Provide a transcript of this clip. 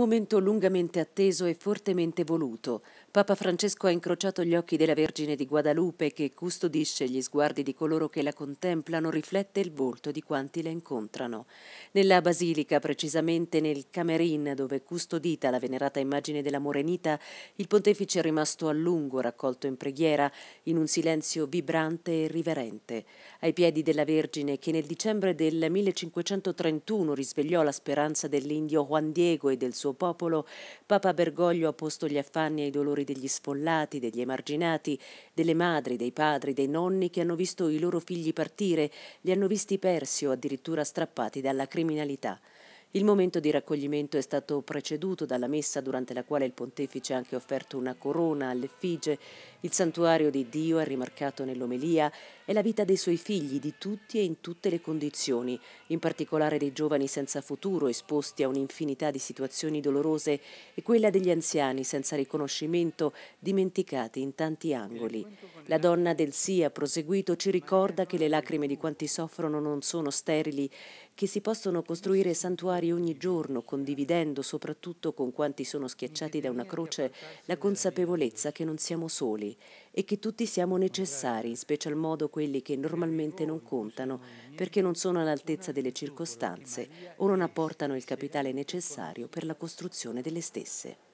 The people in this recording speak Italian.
momento lungamente atteso e fortemente voluto. Papa Francesco ha incrociato gli occhi della Vergine di Guadalupe che custodisce gli sguardi di coloro che la contemplano, riflette il volto di quanti la incontrano. Nella basilica, precisamente nel Camerin, dove è custodita la venerata immagine della Morenita, il pontefice è rimasto a lungo raccolto in preghiera, in un silenzio vibrante e riverente. Ai piedi della Vergine, che nel dicembre del 1531 risvegliò la speranza dell'indio Juan Diego e del suo suo popolo, Papa Bergoglio ha posto gli affanni ai dolori degli sfollati, degli emarginati, delle madri, dei padri, dei nonni che hanno visto i loro figli partire, li hanno visti persi o addirittura strappati dalla criminalità. Il momento di raccoglimento è stato preceduto dalla messa durante la quale il pontefice ha anche offerto una corona all'effigie. Il santuario di Dio è rimarcato nell'omelia è la vita dei suoi figli di tutti e in tutte le condizioni, in particolare dei giovani senza futuro esposti a un'infinità di situazioni dolorose e quella degli anziani senza riconoscimento dimenticati in tanti angoli. La donna del sì ha proseguito ci ricorda che le lacrime di quanti soffrono non sono sterili, che si possono costruire santuari affari ogni giorno, condividendo soprattutto con quanti sono schiacciati da una croce la consapevolezza che non siamo soli e che tutti siamo necessari, in special modo quelli che normalmente non contano perché non sono all'altezza delle circostanze o non apportano il capitale necessario per la costruzione delle stesse.